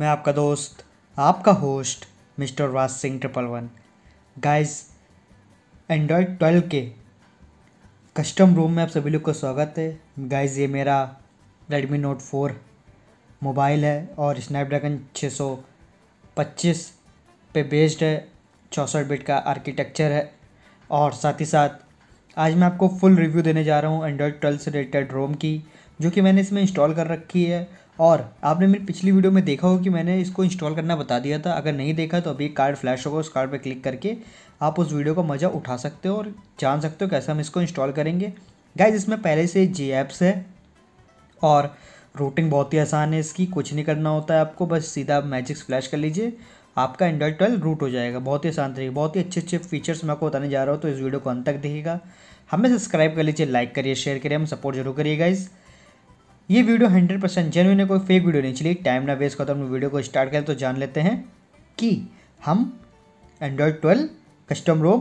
मैं आपका दोस्त आपका होस्ट मिस्टर वास Singh triple one guys Android twelve के कस्टम रूम में आप सभी लोग का स्वागत है गाइज ये मेरा रेडमी नोट फोर मोबाइल है और स्नैपड्रैगन छः सौ पच्चीस पे बेस्ड है चौंसठ बिट का आर्किटेक्चर है और साथ ही साथ आज मैं आपको फुल रिव्यू देने जा रहा हूँ एंड्रॉयड ट्वेल्व से रिलेटेड रोम की जो कि मैंने इसमें इंस्टॉल कर रखी है और आपने मेरी पिछली वीडियो में देखा हो कि मैंने इसको इंस्टॉल करना बता दिया था अगर नहीं देखा तो अभी कार्ड फ्लैश होगा उस कार्ड पर क्लिक करके आप उस वीडियो का मज़ा उठा सकते हो और जान सकते हो कैसे हम इसको इंस्टॉल करेंगे गाइज इसमें पहले से जी ऐप्स है और रूटिंग बहुत ही आसान है इसकी कुछ नहीं करना होता है आपको बस सीधा मैजिक्स फ्लैश कर लीजिए आपका एंड्रॉयड ट्वेल्व रूट हो जाएगा बहुत ही आसान तरीके बहुत ही अच्छे अच्छे फीचर्स मैं आपको बताने जा रहा हूँ तो इस वीडियो को अंत तक देखिएगा हमें सब्सक्राइब कर लीजिए लाइक करिए शेयर करिए हम सपोर्ट जरूर करिए गाइज़ ये वीडियो हंड्रेड परसेंट जेनविन है कोई फेक वीडियो नहीं चली टाइम ना वेस्ट करता हम वीडियो को स्टार्ट करें तो जान लेते हैं कि हम एंड्रॉयड ट्वेल्व कस्टम रोम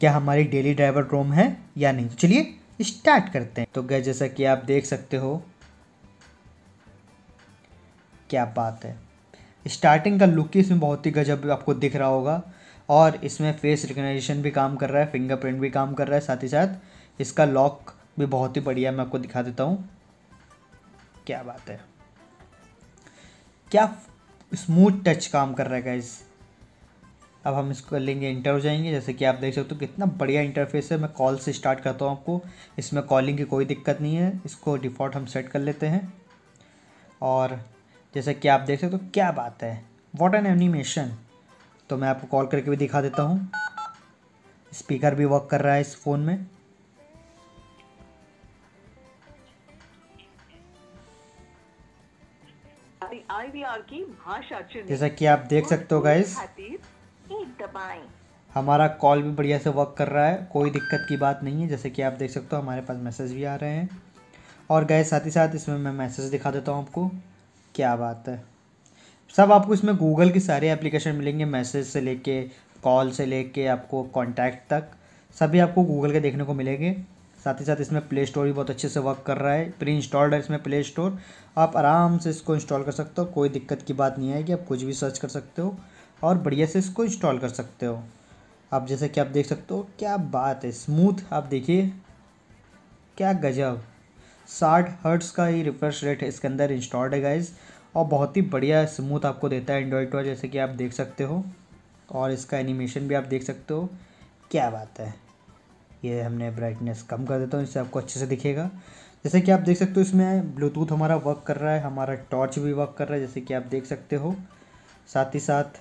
क्या हमारी डेली ड्राइवर रोम है या नहीं तो चलिए स्टार्ट करते हैं तो गए जैसा कि आप देख सकते हो क्या बात है स्टार्टिंग का लुक ही इसमें बहुत ही गजब आपको दिख रहा होगा और इसमें फेस रिकोगनाइजेशन भी काम कर रहा है फिंगरप्रिंट भी काम कर रहा है साथ ही साथ इसका लॉक भी बहुत ही बढ़िया मैं आपको दिखा देता हूँ क्या बात है क्या स्मूथ टच काम कर रहा है गाइज अब हम इसको लेंगे इंटर हो जाएंगे जैसे कि आप देख सकते हो कितना बढ़िया इंटरफेस है मैं कॉल से स्टार्ट करता हूँ आपको इसमें कॉलिंग की कोई दिक्कत नहीं है इसको डिफ़ॉल्ट हम सेट कर लेते हैं और जैसे कि आप देख सकते हो क्या बात है वॉट एन एनिमेशन तो मैं आपको कॉल करके भी दिखा देता हूँ स्पीकर भी वर्क कर रहा है इस फ़ोन में जैसा कि आप देख सकते हो गाइस हमारा कॉल भी बढ़िया से वर्क कर रहा है कोई दिक्कत की बात नहीं है जैसे कि आप देख सकते हो हमारे पास मैसेज भी आ रहे हैं और गए साथ ही साथ इसमें मैं मैसेज दिखा देता हूँ आपको क्या बात है सब आपको इसमें गूगल की सारे एप्लीकेशन मिलेंगे मैसेज से लेके कॉल से लेके आपको कॉन्टैक्ट तक सभी आपको गूगल के देखने को मिलेंगे साथ ही साथ इसमें प्ले स्टोर भी बहुत अच्छे से वर्क कर रहा है प्री इंस्टॉल्ड है इसमें प्ले स्टोर आप आराम से इसको इंस्टॉल कर सकते हो कोई दिक्कत की बात नहीं आएगी आप कुछ भी सर्च कर सकते हो और बढ़िया से इसको इंस्टॉल कर सकते हो आप जैसे कि आप देख सकते हो क्या बात है स्मूथ आप देखिए क्या गजब साठ हर्ट्स का ही रिफ्रेश रेट है इसके अंदर इंस्टॉल्ड है गाइज और बहुत ही बढ़िया स्मूथ आपको देता है एंड्रॉयड टॉय जैसे कि आप देख सकते हो और इसका एनिमेशन भी आप देख सकते हो क्या बात है ये हमने ब्राइटनेस कम कर देता हूँ इससे आपको अच्छे से दिखेगा जैसे कि आप देख सकते हो इसमें ब्लूटूथ हमारा वर्क कर रहा है हमारा टॉर्च भी वर्क कर रहा है जैसे कि आप देख सकते हो साथ ही साथ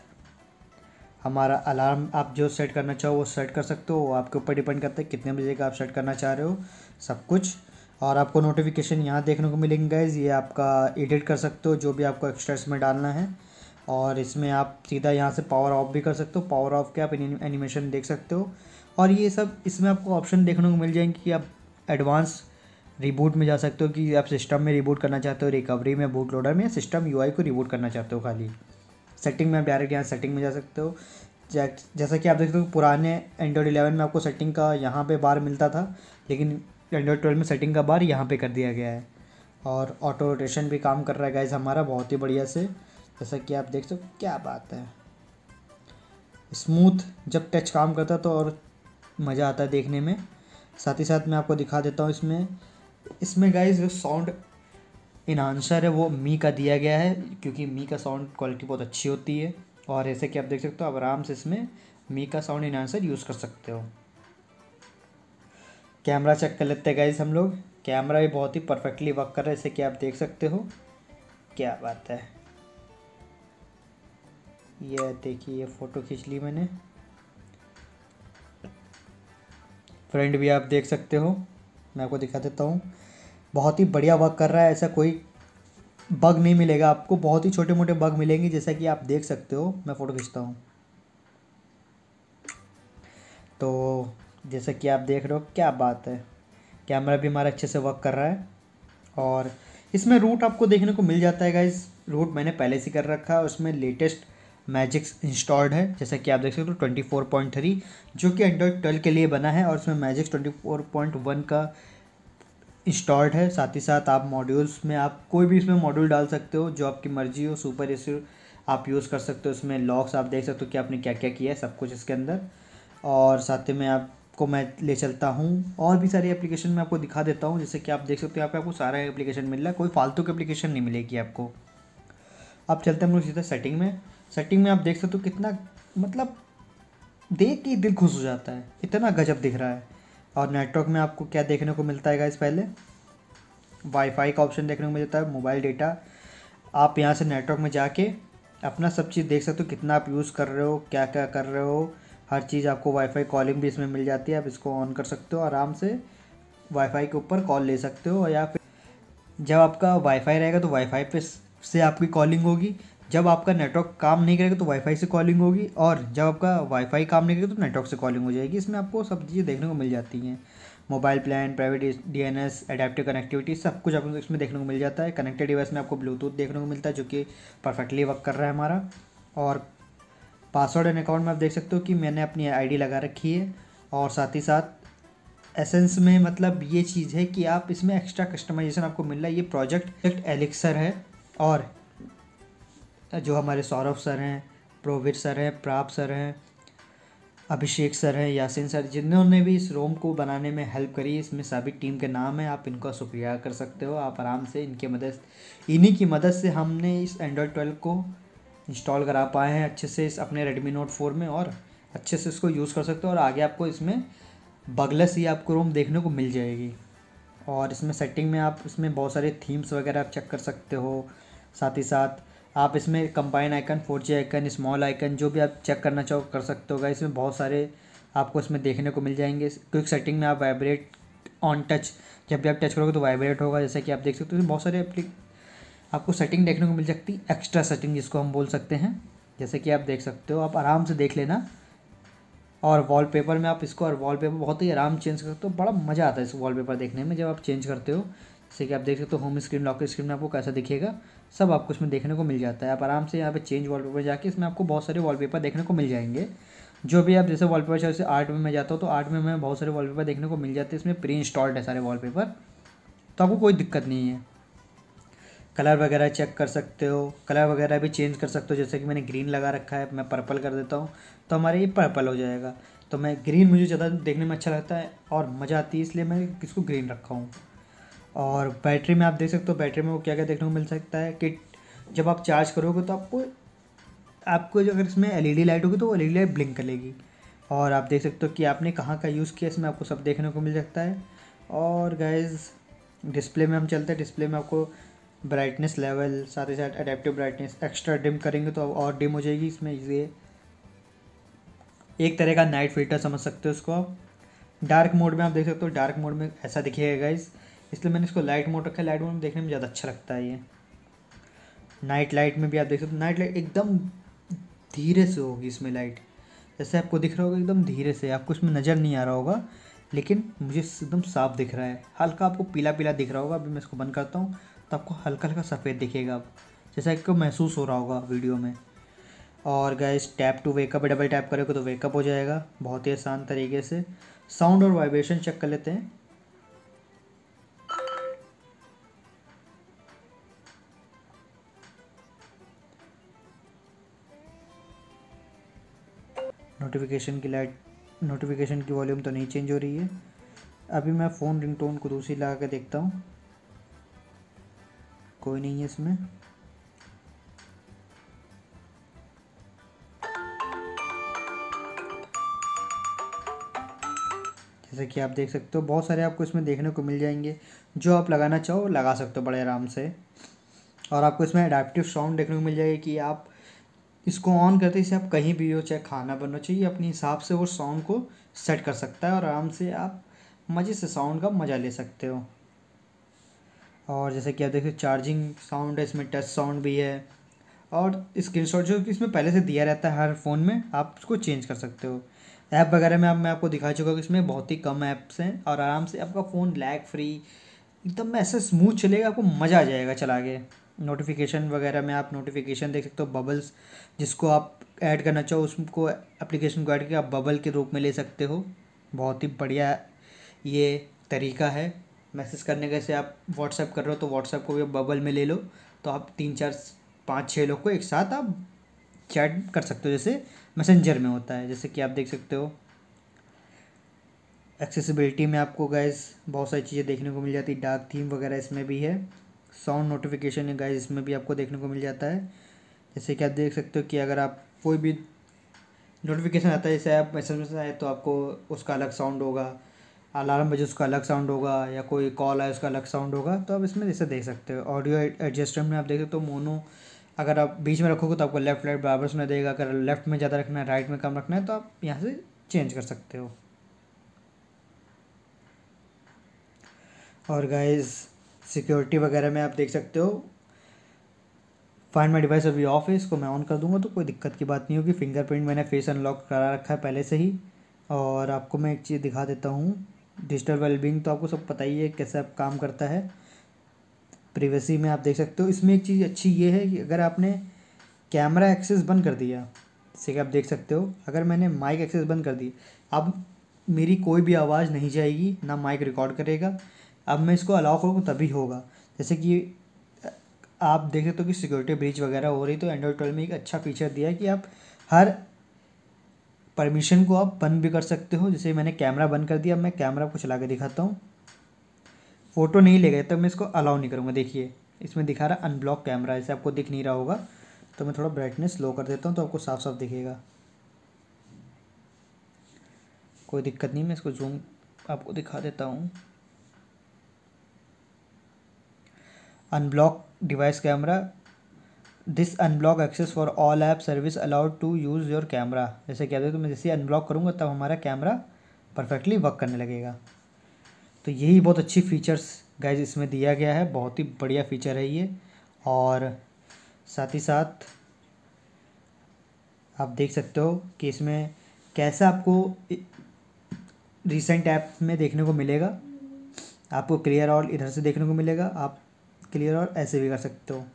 हमारा अलार्म आप जो सेट करना चाहो वो सेट कर सकते हो वो आपके ऊपर डिपेंड करता है कितने बजे का आप सेट करना चाह रहे हो सब कुछ और आपको नोटिफिकेशन यहाँ देखने को मिलेंगे गाइज ये आपका एडिट कर सकते हो जो भी आपको एक्स्ट्रा इसमें डालना है और इसमें आप सीधा यहाँ से पावर ऑफ भी कर सकते हो पावर ऑफ के आप एनिमेशन देख सकते हो और ये सब इसमें आपको ऑप्शन देखने को मिल जाएंगे कि आप एडवांस रिबूट में जा सकते हो कि आप सिस्टम में रिबूट करना चाहते हो रिकवरी में बूट लोडर में या सिस्टम यू को रिबूट करना चाहते हो खाली सेटिंग में आप डायरेक्ट यहाँ सेटिंग में जा सकते हो जैसा कि आप देखते हो पुराने एंड्रॉयड इलेवन में आपको सेटिंग का यहाँ पर बार मिलता था लेकिन एंड्रॉयड ट्वेल्व में सेटिंग का बार यहाँ पर कर दिया गया है और ऑटो रोटेशन भी काम कर रहा है गाइज हमारा बहुत ही बढ़िया से जैसा कि आप देख सकते हो क्या बात है स्मूथ जब टच काम करता तो और मज़ा आता है देखने में साथ ही साथ मैं आपको दिखा देता हूँ इसमें इसमें गाइज जो साउंड इन्हांसर है वो मी का दिया गया है क्योंकि मी का साउंड क्वालिटी बहुत अच्छी होती है और ऐसे कि आप देख सकते हो आप आराम से इसमें मी का साउंड इनहानसर यूज़ कर सकते हो कैमरा चेक कर लेते हैं गाइज हम लोग कैमरा भी बहुत ही परफेक्टली वर्क कर रहा है जैसे कि आप देख सकते हो क्या बात है यह देखिए ये फ़ोटो खींच ली मैंने फ्रंट भी आप देख सकते हो मैं आपको दिखा देता हूँ बहुत ही बढ़िया वर्क कर रहा है ऐसा कोई बग नहीं मिलेगा आपको बहुत ही छोटे मोटे बग मिलेंगे जैसा कि आप देख सकते हो मैं फ़ोटो खींचता हूँ तो जैसा कि आप देख रहे हो क्या बात है कैमरा भी हमारा अच्छे से वर्क कर रहा है और इसमें रूट आपको देखने को मिल जाता है गाइज रूट मैंने पहले से कर रखा है उसमें लेटेस्ट मैजिक्स इंस्टॉल्ड है जैसा कि आप देख सकते हो ट्वेंटी फोर पॉइंट थ्री जो कि एंड्रॉयड ट्वेल्व के लिए बना है और उसमें Magisk twenty four point one का इंस्टॉल्ड है साथ ही साथ आप मॉड्यूल्स में आप कोई भी इसमें मॉड्यूल डाल सकते हो जो आपकी मर्जी हो सुपर इस आप यूज़ कर सकते हो उसमें लॉक्स आप देख सकते हो कि आपने क्या क्या किया है सब कुछ इसके अंदर और साथ ही में आपको मैं ले चलता हूँ और भी सारी एप्लीकेशन मैं आपको दिखा देता हूँ जैसे कि आप देख सकते हो यहाँ पे आपको सारा एप्लीकेशन मिल रहा है कोई फालतू की एप्लीकेशन नहीं मिलेगी आपको अब चलते हैं हम लोग सीधा सेटिंग में सेटिंग में आप देख सकते हो कितना मतलब देख के दिल खुश हो जाता है इतना गजब दिख रहा है और नेटवर्क में आपको क्या देखने को मिलता है इस पहले वाईफाई का ऑप्शन देखने को मिलता है मोबाइल डेटा आप यहाँ से नेटवर्क में जाके अपना सब चीज़ देख सकते हो कितना आप यूज़ कर रहे हो क्या क्या कर रहे हो हर चीज़ आपको वाईफाई कॉलिंग भी इसमें मिल जाती है आप इसको ऑन कर सकते हो आराम से वाईफाई के ऊपर कॉल ले सकते हो या फिर जब आपका वाईफाई रहेगा तो वाईफाई पे से आपकी कॉलिंग होगी जब आपका नेटवर्क काम नहीं करेगा तो वाईफाई से कॉलिंग होगी और जब आपका वाईफाई काम नहीं करेगा तो नेटवर्क से कॉलिंग हो जाएगी इसमें आपको सब चीज़ें देखने को मिल जाती हैं mobile plan private D N S adaptive connectivity सब कुछ आपको इसमें देखने को मिल जाता है कनेक्टेड डिवाइस में आपको ब्लूटूथ देखने को मिलता है जो कि परफेक्टली वर्क कर रहा है हमारा और पासवर्ड एंड अकाउंट में आप देख सकते हो कि मैंने अपनी आईडी लगा रखी है और साथ ही साथ एसेंस में मतलब ये चीज़ है कि आप इसमें एक्स्ट्रा कस्टमाइजेशन आपको मिल रहा है ये प्रोजेक्ट एलिक्सर है और जो हमारे सौरभ सर हैं प्रोवीर सर हैं प्राप सर हैं अभिषेक सर हैं यासिन सर जिन्होंने भी इस रोम को बनाने में हेल्प करी इसमें सभी टीम के नाम हैं आप इनका शुक्रिया कर सकते हो आप आराम से इनके मदद इन्हीं की मदद से हमने इस एंड्रॉयड ट्वेल्व को इंस्टॉल करा पाए हैं अच्छे से इस अपने रेडमी नोट फोर में और अच्छे से इसको यूज़ कर सकते हो और आगे आपको इसमें बगलस ही आपको रोम देखने को मिल जाएगी और इसमें सेटिंग में आप इसमें बहुत सारे थीम्स वगैरह आप चेक कर सकते हो साथ ही साथ आप इसमें combine icon four G icon small icon जो भी आप चेक करना चाहो कर सकते होगा इसमें बहुत सारे आपको इसमें देखने को मिल जाएंगे क्विक सेटिंग में आप वाइब्रेट ऑन टच जब भी आप टच करोगे तो वाइब्रेट होगा जैसे कि आप देख सकते हो बहुत सारे एप्लिक आपको सेटिंग देखने को मिल सकती है एक्स्ट्रा सेटिंग जिसको हम बोल सकते हैं जैसे कि आप देख सकते हो आप आराम से देख लेना और वॉलपेपर में आप इसको और वॉलपेपर बहुत ही आराम चेंज कर सकते हो बड़ा मज़ा आता है इस वॉलपेपर देखने में जब आप चेंज करते हो जैसे कि आप देख सकते हो होम स्क्रीन लॉक स्क्रीन में आपको कैसा दिखेगा सब आपको इसमें देखने को मिल जाता है आप आराम से यहाँ पे चेंज वॉलपेपर जाके इसमें आपको बहुत सारे वॉलपेपर देखने को मिल जाएंगे जो भी आप जैसे वॉलपेपर पेपर जैसे आर्ट में मैं जाता हूँ तो आर्ट में मैं बहुत सारे वॉलपेपर देखने को मिल जाते हैं इसमें प्री इंस्टॉल्ड है सारे वॉल तो आपको कोई दिक्कत नहीं है कलर वगैरह चेक कर सकते हो कलर वगैरह भी चेंज कर सकते हो जैसे कि मैंने ग्रीन लगा रखा है मैं पर्पल कर देता हूँ तो हमारे ये पर्पल हो जाएगा तो मैं ग्रीन मुझे ज़्यादा देखने में अच्छा लगता है और मज़ा आती है इसलिए मैं किसको ग्रीन रखा हूँ और बैटरी में आप देख सकते हो बैटरी में वो क्या क्या देखने को मिल सकता है कि जब आप चार्ज करोगे तो आपको आपको जो अगर इसमें एल लाइट होगी तो वो एलईडी लाइट ब्लिंक करेगी और आप देख सकते हो कि आपने कहाँ का यूज़ किया इसमें आपको सब देखने को मिल सकता है और गैज़ डिस्प्ले में हम चलते हैं डिस्प्ले में आपको ब्राइटनेस लेवल साथ ही साथ अडेप्टिव ब्राइटनेस एक्स्ट्रा डिम करेंगे तो और डिम हो जाएगी इसमें इसलिए एक तरह का नाइट फिल्टर समझ सकते हो उसको आप डार्क मोड में आप देख सकते हो डार्क मोड में ऐसा दिखेगा गाइज़ इसलिए मैंने इसको लाइट मोड रखा है लाइट मोड में देखने में ज़्यादा अच्छा लगता है ये नाइट लाइट में भी आप देख सकते हो नाइट लाइट एकदम धीरे से होगी इसमें लाइट जैसे आपको दिख रहा होगा एकदम धीरे से आपको इसमें नज़र नहीं आ रहा होगा लेकिन मुझे एकदम साफ दिख रहा है हल्का आपको पीला पीला दिख रहा होगा अभी मैं इसको बंद करता हूँ तो आपको हल्का हल्का सफ़ेद दिखेगा आप जैसा आपको महसूस हो रहा होगा वीडियो में और गैस tap to wake up double tap करेगा तो वेकअप हो जाएगा बहुत ही आसान तरीके से साउंड और वाइब्रेशन चेक कर लेते हैं नोटिफिकेशन की लाइट नोटिफिकेशन की वॉल्यूम तो नहीं चेंज हो रही है अभी मैं फ़ोन रिंगटोन को दूसरी लगा के देखता हूँ कोई नहीं है इसमें जैसे कि आप देख सकते हो बहुत सारे आपको इसमें देखने को मिल जाएंगे जो आप लगाना चाहो लगा सकते हो बड़े आराम से और आपको इसमें अडेप्टिव साउंड देखने को मिल जाएगा कि आप इसको ऑन करते इसे आप कहीं भी हो चाहे खाना बनो चाहिए अपने हिसाब से वो साउंड को सेट कर सकता है और आराम से आप मज़े से साउंड का मज़ा ले सकते हो और जैसे कि आप देखते चार्जिंग साउंड है इसमें टच साउंड भी है और शॉट जो इसमें पहले से दिया रहता है हर फ़ोन में आप उसको चेंज कर सकते हो ऐप वगैरह में आप मैं आपको दिखा चुका हूँ कि इसमें बहुत ही कम ऐप्स हैं और आराम से आपका फ़ोन लैग फ्री एकदम ऐसे स्मूथ चलेगा आपको मज़ा आ जाएगा चला के नोटिफिकेशन वगैरह में आप नोटिफिकेशन देख सकते हो बबल्स जिसको आप ऐड करना चाहो उसको एप्लीकेशन को ऐड करके आप बबल के रूप में ले सकते हो बहुत ही बढ़िया ये तरीका है मैसेज करने का से आप व्हाट्सएप कर रहे हो तो व्हाट्सएप को भी बबल में ले लो तो आप तीन चार पाँच छः लोग को एक साथ आप चैट कर सकते हो जैसे मैसेंजर में होता है जैसे कि आप देख सकते हो एक्सेसिबिलिटी में आपको गैस बहुत सारी चीज़ें देखने को मिल जाती डार्क थीम वगैरह इसमें भी है साउंड नोटिफिकेशन है गाइस इसमें भी आपको देखने को मिल जाता है जैसे कि आप देख सकते हो कि अगर आप कोई भी नोटिफिकेशन आता है जैसे आप मैसेज मैसेज आए तो आपको उसका अलग साउंड होगा अलार्म बजे उसका अलग साउंड होगा या कोई कॉल आए उसका अलग साउंड होगा तो आप इसमें जैसे देख सकते हो ऑडियो एडजस्टमेंट में आप देख सकते हो मोनो अगर आप बीच में रखोगे तो आपको लेफ्ट राइट बराबर सुना देगा अगर लेफ्ट में ज़्यादा रखना है राइट में कम रखना है तो आप यहाँ से चेंज कर सकते हो और गाइज़ सिक्योरिटी वगैरह में आप देख सकते हो फाइन माई डिवाइस अभी ऑफ है इसको मैं ऑन कर दूंगा तो कोई दिक्कत की बात नहीं होगी फिंगरप्रिंट मैंने फेस अनलॉक करा रखा है पहले से ही और आपको मैं एक चीज़ दिखा देता हूँ डिजिटल वेलबींग तो आपको सब पता ही है कैसे आप काम करता है प्रिवेसी में आप देख सकते हो इसमें एक चीज़ अच्छी ये है कि अगर आपने कैमरा एक्सेस बंद कर दिया जैसे कि आप देख सकते हो अगर मैंने माइक एक्सेस बंद कर दी अब मेरी कोई भी आवाज़ नहीं जाएगी ना माइक रिकॉर्ड करेगा अब मैं इसको अलाउ करूँगा तभी होगा जैसे कि आप देख सकते हो कि सिक्योरिटी ब्रीच वगैरह हो रही तो एंड्रॉयड ट्वेल्व में एक अच्छा फीचर दिया है कि आप हर परमिशन को आप बंद भी कर सकते हो जैसे मैंने कैमरा बंद कर दिया अब मैं कैमरा को चला के दिखाता हूँ फ़ोटो नहीं गए तब तो मैं इसको अलाउ नहीं करूँगा देखिए इसमें दिखा रहा अनब्लॉक कैमरा ऐसे आपको दिख नहीं रहा होगा तो मैं थोड़ा ब्राइटनेस लो कर देता हूँ तो आपको साफ साफ दिखेगा कोई दिक्कत नहीं मैं इसको जूम आपको दिखा देता हूँ unblock device camera this unblock access for all app service allowed to use your camera जैसे क्या तो मैं जैसे अनब्लॉक करूँगा तब हमारा कैमरा परफेक्टली वर्क करने लगेगा तो यही बहुत अच्छी फीचर्स गाइज इसमें दिया गया है बहुत ही बढ़िया फीचर है ये और साथ ही साथ आप देख सकते हो कि इसमें कैसा आपको रिसेंट ऐप में देखने को मिलेगा आपको क्लियर ऑल इधर से देखने को मिलेगा आप क्लियर और ऐसे भी कर सकते हो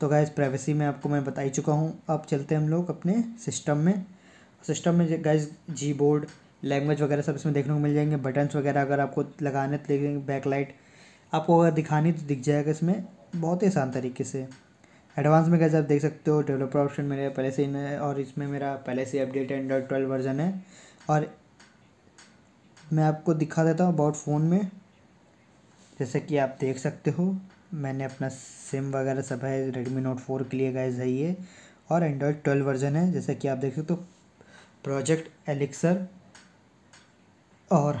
तो गैस प्राइवेसी में आपको मैं बता ही चुका हूँ अब चलते हैं हम लोग अपने सिस्टम में सिस्टम में गैस जी बोर्ड लैंग्वेज वगैरह सब इसमें देखने को मिल जाएंगे बटन्स वगैरह अगर आपको लगाने तो बैकलाइट आपको अगर दिखानी तो दिख जाएगा इसमें बहुत ही आसान तरीके से एडवांस में गैस आप देख सकते हो डेवलपर ऑप्शन मेरे पहले से है और इसमें मेरा पहले से अपडेट एंड्रॉयड ट्वेल्व वर्जन है और मैं आपको दिखा देता हूँ अबाउट फ़ोन में जैसे कि आप देख सकते हो मैंने अपना सिम वगैरह सब है रेडमी नोट फोर के लिए गाइज है ये और एंड्रॉयड ट्वेल्व वर्जन है जैसे कि आप देख सकते हो तो प्रोजेक्ट एलिक्सर और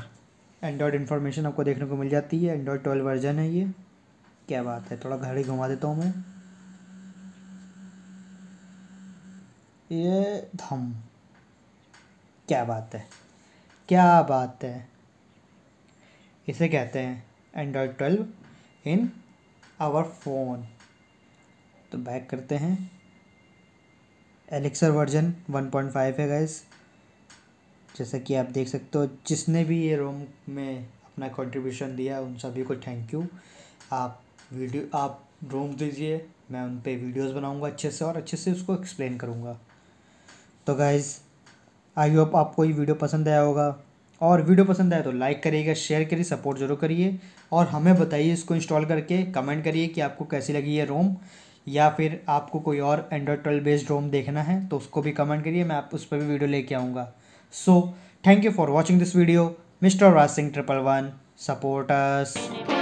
एंड्रॉयड इन्फॉर्मेशन आपको देखने को मिल जाती है एंड्रॉयड ट्वेल्व वर्जन है ये क्या बात है थोड़ा घड़ी घुमा देता हूँ मैं ये धम क्या बात है क्या बात है इसे कहते हैं Android twelve in our phone तो बैक करते हैं एलेक्सर वर्जन 1.5 है गाइस जैसा कि आप देख सकते हो जिसने भी ये रोम में अपना कंट्रीब्यूशन दिया उन सभी को थैंक यू आप वीडियो आप रोम दीजिए मैं उन पर वीडियोज़ बनाऊँगा अच्छे से और अच्छे से उसको एक्सप्लेन करूँगा तो गाइज़ आई होप आपको ये वीडियो पसंद आया होगा और वीडियो पसंद आए तो लाइक करिएगा शेयर करिए सपोर्ट जरूर करिए और हमें बताइए इसको इंस्टॉल करके कमेंट करिए कि आपको कैसी लगी है रोम या फिर आपको कोई और एंड्रॉयड ट्वेल्व बेस्ड रोम देखना है तो उसको भी कमेंट करिए मैं आप उस पर भी वीडियो लेके आऊँगा so thank you for watching this video mister Raj Singh triple one supporters